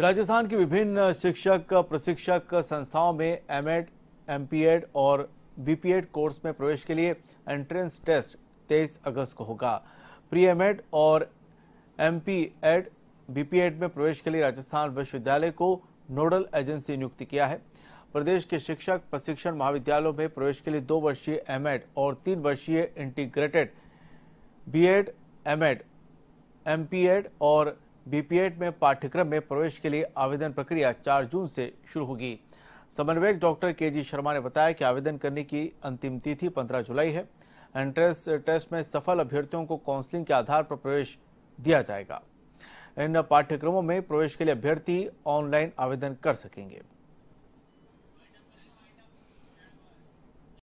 राजस्थान के विभिन्न शिक्षक प्रशिक्षक संस्थाओं में एमएड एमपीएड और बीपीएड कोर्स में प्रवेश के लिए एंट्रेंस टेस्ट 23 अगस्त को होगा प्री एमएड और एमपीएड बीपीएड में प्रवेश के लिए राजस्थान विश्वविद्यालय को नोडल एजेंसी नियुक्त किया है प्रदेश के शिक्षक प्रशिक्षण महाविद्यालयों में प्रवेश के लिए दो वर्षीय एमएड और तीन वर्षीय इंटीग्रेटेड बीएड एमएड एमपीएड और बीपीएड में पाठ्यक्रम में प्रवेश के लिए आवेदन प्रक्रिया 4 जून से शुरू होगी समन्वयक डॉक्टर के जी शर्मा ने बताया कि आवेदन करने की अंतिम तिथि 15 जुलाई है एंट्रेंस टेस्ट में सफल अभ्यर्थियों को काउंसलिंग के आधार पर प्रवेश दिया जाएगा इन पाठ्यक्रमों में प्रवेश के लिए अभ्यर्थी ऑनलाइन आवेदन कर सकेंगे